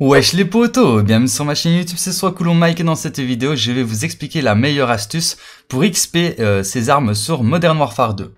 Wesh les potos, bienvenue sur ma chaîne YouTube, c'est soit Coulon Mike et dans cette vidéo je vais vous expliquer la meilleure astuce pour XP ces euh, ses armes sur Modern Warfare 2.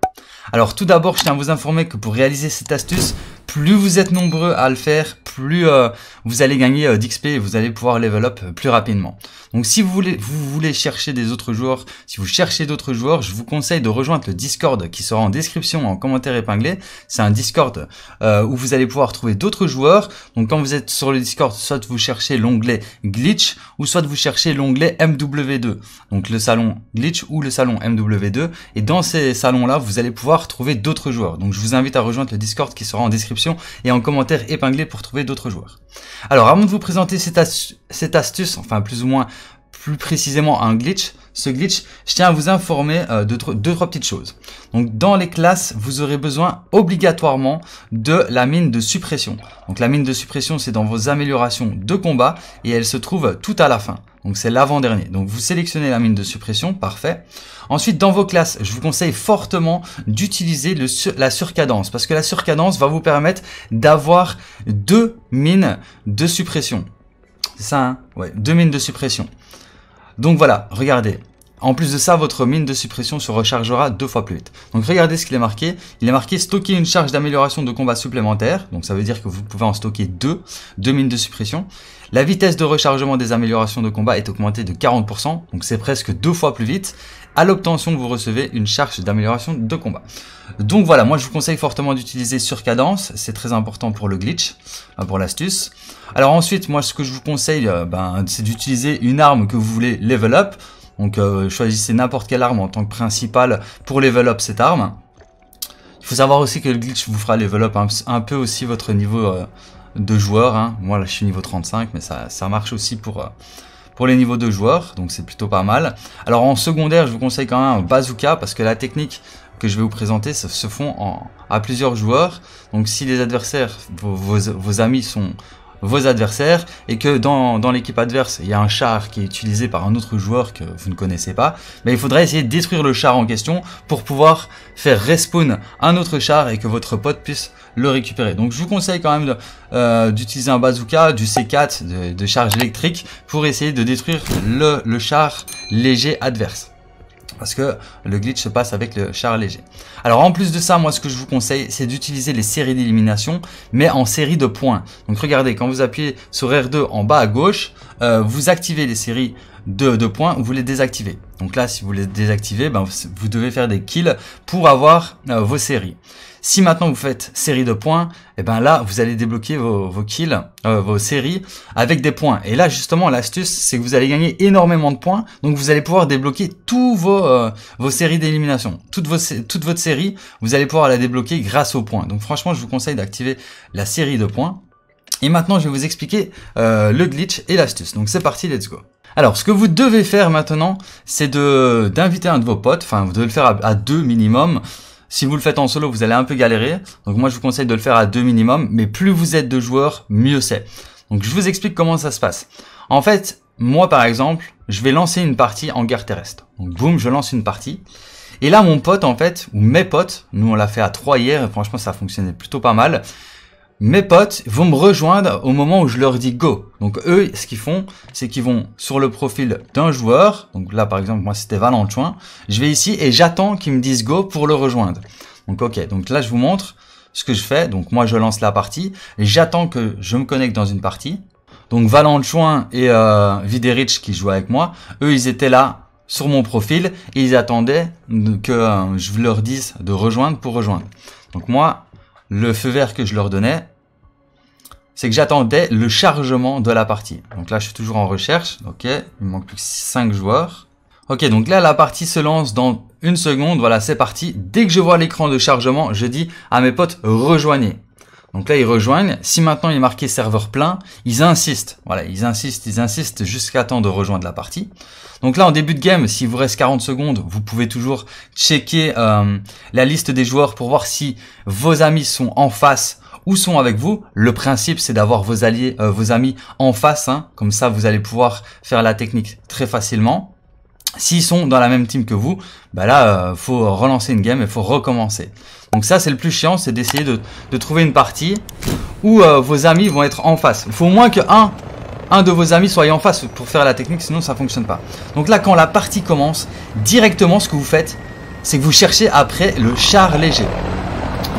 Alors tout d'abord je tiens à vous informer que pour réaliser cette astuce, plus vous êtes nombreux à le faire, plus euh, vous allez gagner euh, d'XP et vous allez pouvoir level up euh, plus rapidement. Donc si vous voulez, vous voulez chercher des autres joueurs, si vous cherchez d'autres joueurs, je vous conseille de rejoindre le Discord qui sera en description, en commentaire épinglé. C'est un Discord où vous allez pouvoir trouver d'autres joueurs. Donc quand vous êtes sur le Discord, soit vous cherchez l'onglet Glitch ou soit vous cherchez l'onglet MW2. Donc le salon Glitch ou le salon MW2. Et dans ces salons-là, vous allez pouvoir trouver d'autres joueurs. Donc je vous invite à rejoindre le Discord qui sera en description et en commentaire épinglé pour trouver d'autres joueurs. Alors avant de vous présenter cette, cette astuce, enfin plus ou moins plus précisément un glitch. Ce glitch, je tiens à vous informer euh, de deux, trois petites choses. Donc, dans les classes, vous aurez besoin obligatoirement de la mine de suppression. Donc, la mine de suppression, c'est dans vos améliorations de combat et elle se trouve tout à la fin. Donc c'est l'avant-dernier. Donc vous sélectionnez la mine de suppression, parfait. Ensuite, dans vos classes, je vous conseille fortement d'utiliser la surcadence parce que la surcadence va vous permettre d'avoir deux mines de suppression. C'est ça, hein Ouais, deux mines de suppression. Donc voilà, regardez. En plus de ça, votre mine de suppression se rechargera deux fois plus vite. Donc regardez ce qu'il est marqué. Il est marqué stocker une charge d'amélioration de combat supplémentaire. Donc ça veut dire que vous pouvez en stocker deux, deux mines de suppression. La vitesse de rechargement des améliorations de combat est augmentée de 40%, donc c'est presque deux fois plus vite. À l'obtention, que vous recevez une charge d'amélioration de combat. Donc voilà, moi je vous conseille fortement d'utiliser sur cadence. c'est très important pour le glitch, euh, pour l'astuce. Alors ensuite, moi ce que je vous conseille, euh, ben, c'est d'utiliser une arme que vous voulez level up. Donc euh, choisissez n'importe quelle arme en tant que principale pour level up cette arme. Il faut savoir aussi que le glitch vous fera level up un, peu aussi votre niveau euh, de joueur. Hein. Moi là je suis niveau 35 mais ça, marche aussi pour... Euh, pour les niveaux de joueurs, donc c'est plutôt pas mal. Alors en secondaire, je vous conseille quand même un bazooka, parce que la technique que je vais vous présenter se, font en, à plusieurs joueurs. Donc si les adversaires, vos amis sont vos adversaires et que dans, l'équipe adverse, il y a un char qui est utilisé par un autre joueur que vous ne connaissez pas, mais il faudra essayer de détruire le char en question pour pouvoir faire respawn un autre char et que votre pote puisse le récupérer. Donc je vous conseille quand même euh, d'utiliser un bazooka, du C4, de, charge électrique pour essayer de détruire le char léger adverse parce que le glitch se passe avec le char léger. Alors en plus de ça, moi ce que je vous conseille, c'est d'utiliser les séries d'élimination, mais en série de points. Donc regardez, quand vous appuyez sur R2 en bas à gauche, euh, vous activez les séries de, de, points, vous les désactivez. Donc là, si vous les désactivez, ben, vous devez faire des kills pour avoir euh, vos séries. Si maintenant vous faites série de points, et eh ben là vous allez débloquer vos, vos kills, euh, vos séries avec des points. Et là justement l'astuce c'est que vous allez gagner énormément de points, donc vous allez pouvoir débloquer tous vos, euh, vos séries d'élimination. Toute, vos, toute votre série, vous allez pouvoir la débloquer grâce aux points. Donc franchement je vous conseille d'activer la série de points. Et maintenant, je vais vous expliquer euh, le glitch et l'astuce. Donc c'est parti, let's go. Alors, ce que vous devez faire maintenant, c'est de d'inviter un de vos potes, enfin, vous devez le faire à, à deux minimum, si vous le faites en solo, vous allez un peu galérer. Donc moi, je vous conseille de le faire à deux minimum. Mais plus vous êtes de joueurs, mieux c'est. Donc je vous explique comment ça se passe. En fait, moi par exemple, je vais lancer une partie en guerre terrestre. Donc boum, je lance une partie. Et là, mon pote, en fait, ou mes potes, nous on l'a fait à trois hier, et franchement ça fonctionnait plutôt pas mal mes potes vont me rejoindre au moment où je leur dis go. Donc eux, ce qu'ils font, c'est qu'ils vont sur le profil d'un joueur. Donc là, par exemple, moi, c'était Valentin. Je vais ici et j'attends qu'ils me disent go pour le rejoindre. Donc ok, donc là, je vous montre ce que je fais. Donc moi, je lance la partie. et J'attends que je me connecte dans une partie. Donc Valenchoin et euh, Viderich qui jouent avec moi, eux, ils étaient là sur mon profil et ils attendaient que euh, je leur dise de rejoindre pour rejoindre. Donc moi, le feu vert que je leur donnais, c'est que j'attendais le chargement de la partie. Donc là, je suis toujours en recherche. Ok, il me manque plus que 5 joueurs. Ok, donc là, la partie se lance dans une seconde. Voilà, c'est parti. Dès que je vois l'écran de chargement, je dis à mes potes, rejoignez. Donc là, ils rejoignent. Si maintenant il est marqué serveur plein, ils insistent. Voilà, ils insistent, ils insistent jusqu'à temps de rejoindre la partie. Donc là, en début de game, s'il vous reste 40 secondes, vous pouvez toujours checker euh, la liste des joueurs pour voir si vos amis sont en face ou sont avec vous. Le principe, c'est d'avoir vos alliés, euh, vos amis en face. Hein. Comme ça, vous allez pouvoir faire la technique très facilement. S'ils sont dans la même team que vous, bah là, euh, faut relancer une game et faut recommencer. Donc ça, c'est le plus chiant, c'est d'essayer de, trouver une partie où euh, vos amis vont être en face. Il faut au moins que un, un de vos amis soit en face pour faire la technique, sinon ça fonctionne pas. Donc là, quand la partie commence, directement, ce que vous faites, c'est que vous cherchez après le char léger.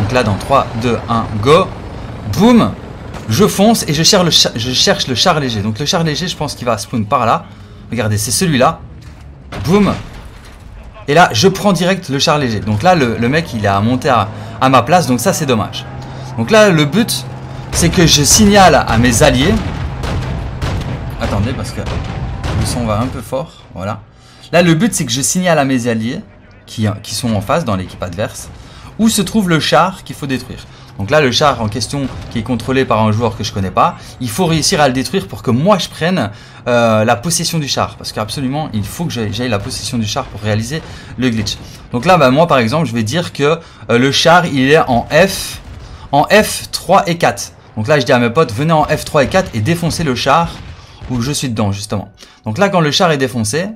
Donc là, dans 3, 2, 1, go. Boum Je fonce et je cherche le, je cherche le char léger. Donc le char léger, je pense qu'il va spawn par là. Regardez, c'est celui-là. Boum Et là, je prends direct le char léger. Donc là, le, mec, il a monté à, à ma place, donc ça, c'est dommage. Donc là, le but, c'est que je signale à mes alliés. Attendez, parce que le son va un peu fort. Voilà. Là, le but, c'est que je signale à mes alliés, qui sont en face, dans l'équipe adverse, où se trouve le char qu'il faut détruire. Donc là, le char en question, qui est contrôlé par un joueur que je connais pas, il faut réussir à le détruire pour que moi je prenne euh, la possession du char. Parce qu'absolument, il faut que j'aille la possession du char pour réaliser le glitch. Donc là, bah, moi par exemple, je vais dire que euh, le char, il est en F, en F3 et 4. Donc là, je dis à mes potes, venez en F3 et 4 et défoncez le char où je suis dedans, justement. Donc là, quand le char est défoncé,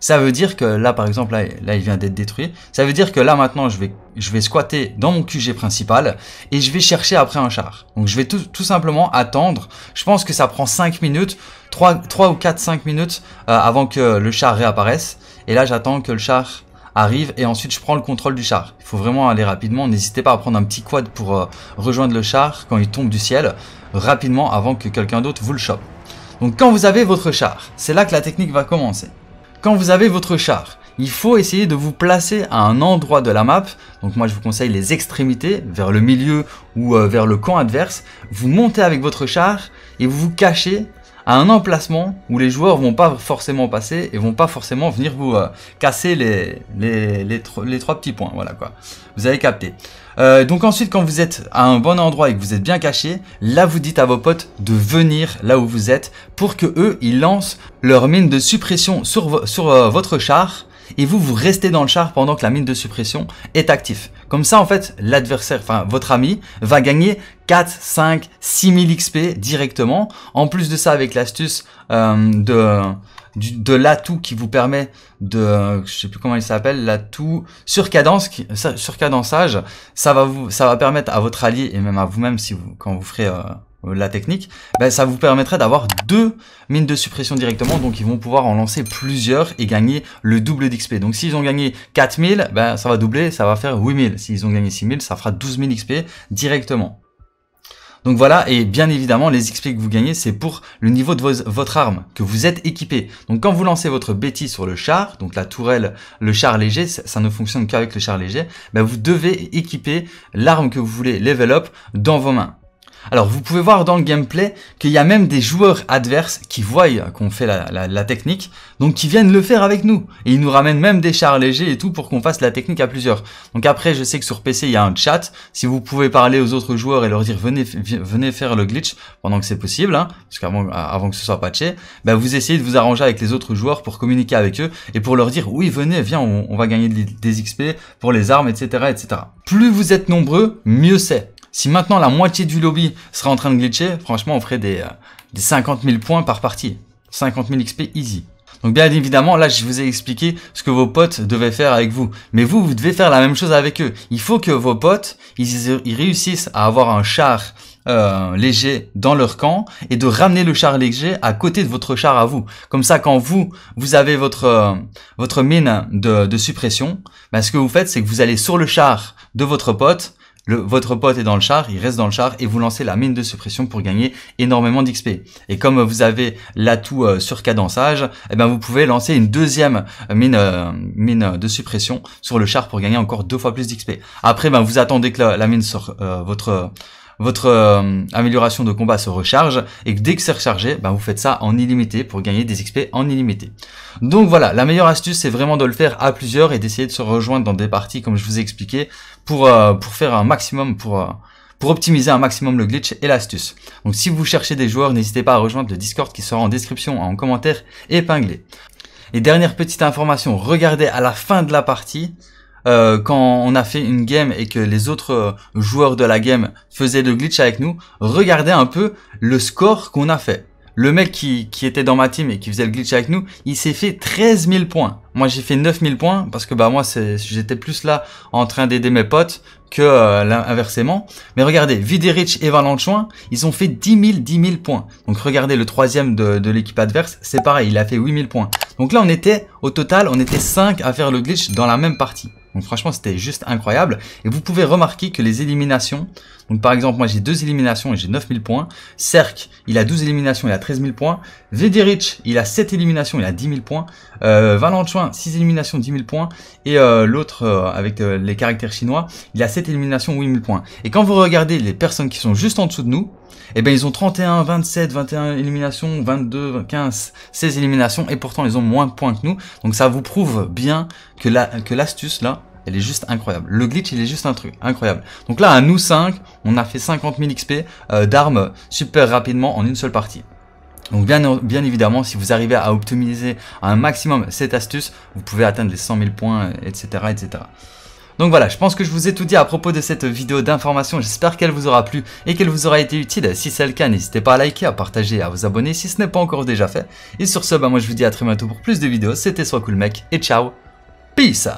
ça veut dire que là, par exemple, là, il vient d'être détruit. Ça veut dire que là, maintenant, je vais, je vais squatter dans mon QG principal et je vais chercher après un char. Donc, je vais tout, simplement attendre. Je pense que ça prend 5 minutes, 3, trois ou 4, 5 minutes euh, avant que le char réapparaisse. Et là, j'attends que le char arrive et ensuite je prends le contrôle du char. Il faut vraiment aller rapidement. N'hésitez pas à prendre un petit quad pour euh, rejoindre le char quand il tombe du ciel rapidement avant que quelqu'un d'autre vous le chope. Donc quand vous avez votre char, c'est là que la technique va commencer. Quand vous avez votre char, il faut essayer de vous placer à un endroit de la map. Donc moi je vous conseille les extrémités, vers le milieu ou euh, vers le camp adverse. Vous montez avec votre char et vous vous cachez à un emplacement où les joueurs vont pas forcément passer et vont pas forcément venir vous euh, casser les, les, trois petits points. Voilà quoi. Vous avez capté. Euh, donc ensuite, quand vous êtes à un bon endroit et que vous êtes bien caché, là vous dites à vos potes de venir là où vous êtes pour que eux ils lancent leur mine de suppression sur, sur euh, votre char et vous vous restez dans le char pendant que la mine de suppression est active. Comme ça, en fait, l'adversaire, enfin votre ami, va gagner 4, 5, 000 XP directement. En plus de ça, avec l'astuce euh, de, de l'atout qui vous permet de, je sais plus comment il s'appelle, l'atout surcadence, surcadençage, ça va vous, ça va permettre à votre allié et même à vous-même si vous, quand vous ferez euh, euh, la technique, ben ça vous permettrait d'avoir deux mines de suppression directement, donc ils vont pouvoir en lancer plusieurs et gagner le double d'XP. Donc s'ils ont gagné 4000, ben bah, ça va doubler, ça va faire 8000. S'ils ont gagné 6000, ça fera 12000 XP directement. Donc voilà, et bien évidemment, les XP que vous gagnez, c'est pour le niveau de votre arme, que vous êtes équipé. Donc quand vous lancez votre bêtise sur le char, donc la tourelle, le char léger, ça, ça ne fonctionne qu'avec le char léger, ben vous devez équiper l'arme que vous voulez level up dans vos mains. Alors vous pouvez voir dans le gameplay qu'il y a même des joueurs adverses qui voient qu'on fait la, technique, donc qui viennent le faire avec nous. Et ils nous ramènent même des chars légers et tout pour qu'on fasse la technique à plusieurs. Donc après je sais que sur PC il y a un chat, si vous pouvez parler aux autres joueurs et leur dire venez, venez faire le glitch pendant que c'est possible, hein, avant que ce soit patché, ben vous essayez de vous arranger avec les autres joueurs pour communiquer avec eux et pour leur dire oui venez, viens, on, on va gagner des XP pour les armes, etc. etc. Plus vous êtes nombreux, mieux c'est. Si maintenant la moitié du lobby sera en train de glitcher, franchement, on ferait des, 50 euh, 000 points par partie. 50 000 XP easy. Donc bien évidemment, là, je vous ai expliqué ce que vos potes devaient faire avec vous. Mais vous, vous devez faire la même chose avec eux. Il faut que vos potes, ils, réussissent à avoir un char euh, léger dans leur camp et de ramener le char léger à côté de votre char à vous. Comme ça, quand vous, vous avez votre, euh, votre mine de, suppression, ben, ce que vous faites, c'est que vous allez sur le char de votre pote votre pote est dans le char, il reste dans le char et vous lancez la mine de suppression pour gagner énormément d'XP. Et comme vous avez l'atout euh, sur cadençage, eh ben vous pouvez lancer une deuxième euh, mine, euh, mine de suppression sur le char pour gagner encore deux fois plus d'XP. Après, ben vous attendez que la, mine sur votre votre euh, amélioration de combat se recharge et dès que c'est rechargé, bah, vous faites ça en illimité pour gagner des XP en illimité. Donc voilà, la meilleure astuce c'est vraiment de le faire à plusieurs et d'essayer de se rejoindre dans des parties comme je vous ai expliqué pour, euh, pour faire un maximum, pour... Euh, pour optimiser un maximum le glitch et l'astuce. Donc si vous cherchez des joueurs, n'hésitez pas à rejoindre le Discord qui sera en description, en commentaire épinglé. Et dernière petite information, regardez à la fin de la partie, euh, quand on a fait une game et que les autres euh, joueurs de la game faisaient le glitch avec nous, regardez un peu le score qu'on a fait. Le mec qui, qui, était dans ma team et qui faisait le glitch avec nous, il s'est fait 13 000 points. Moi, j'ai fait 9 000 points parce que bah moi, j'étais plus là en train d'aider mes potes que euh, l'inversement. Mais regardez, Viderich et Valenchoin, ils ont fait 10 000, 10 000 points. Donc regardez le troisième de, de l'équipe adverse, c'est pareil, il a fait 8 000 points. Donc là, on était, au total, on était 5 à faire le glitch dans la même partie. Donc franchement, c'était juste incroyable. Et vous pouvez remarquer que les éliminations, donc par exemple, moi j'ai deux éliminations et j'ai 9000 points. Cerc, il a 12 éliminations, il a 13000 points. Vederich, il a 7 éliminations, il a 10000 points. Euh, Valentin, 6 éliminations, 10 points. Et euh, l'autre, euh, avec euh, les caractères chinois, il a 7 éliminations, 8000 points. Et quand vous regardez les personnes qui sont juste en dessous de nous, eh ben ils ont 31, 27, 21 éliminations, 22, 15, 16 éliminations. Et pourtant, ils ont moins de points que nous. Donc ça vous prouve bien que l'astuce, la, que là, elle est juste incroyable. Le glitch, il est juste un truc incroyable. Donc là, à nous 5, on a fait 50 000 XP d'armes super rapidement en une seule partie. Donc bien, évidemment, si vous arrivez à optimiser un maximum cette astuce, vous pouvez atteindre les 100 000 points, etc. etc. Donc voilà, je pense que je vous ai tout dit à propos de cette vidéo d'information. J'espère qu'elle vous aura plu et qu'elle vous aura été utile. Si c'est le cas, n'hésitez pas à liker, à partager, à vous abonner si ce n'est pas encore déjà fait. Et sur ce, bah, moi je vous dis à très bientôt pour plus de vidéos. C'était Soit Cool Mec et ciao. Peace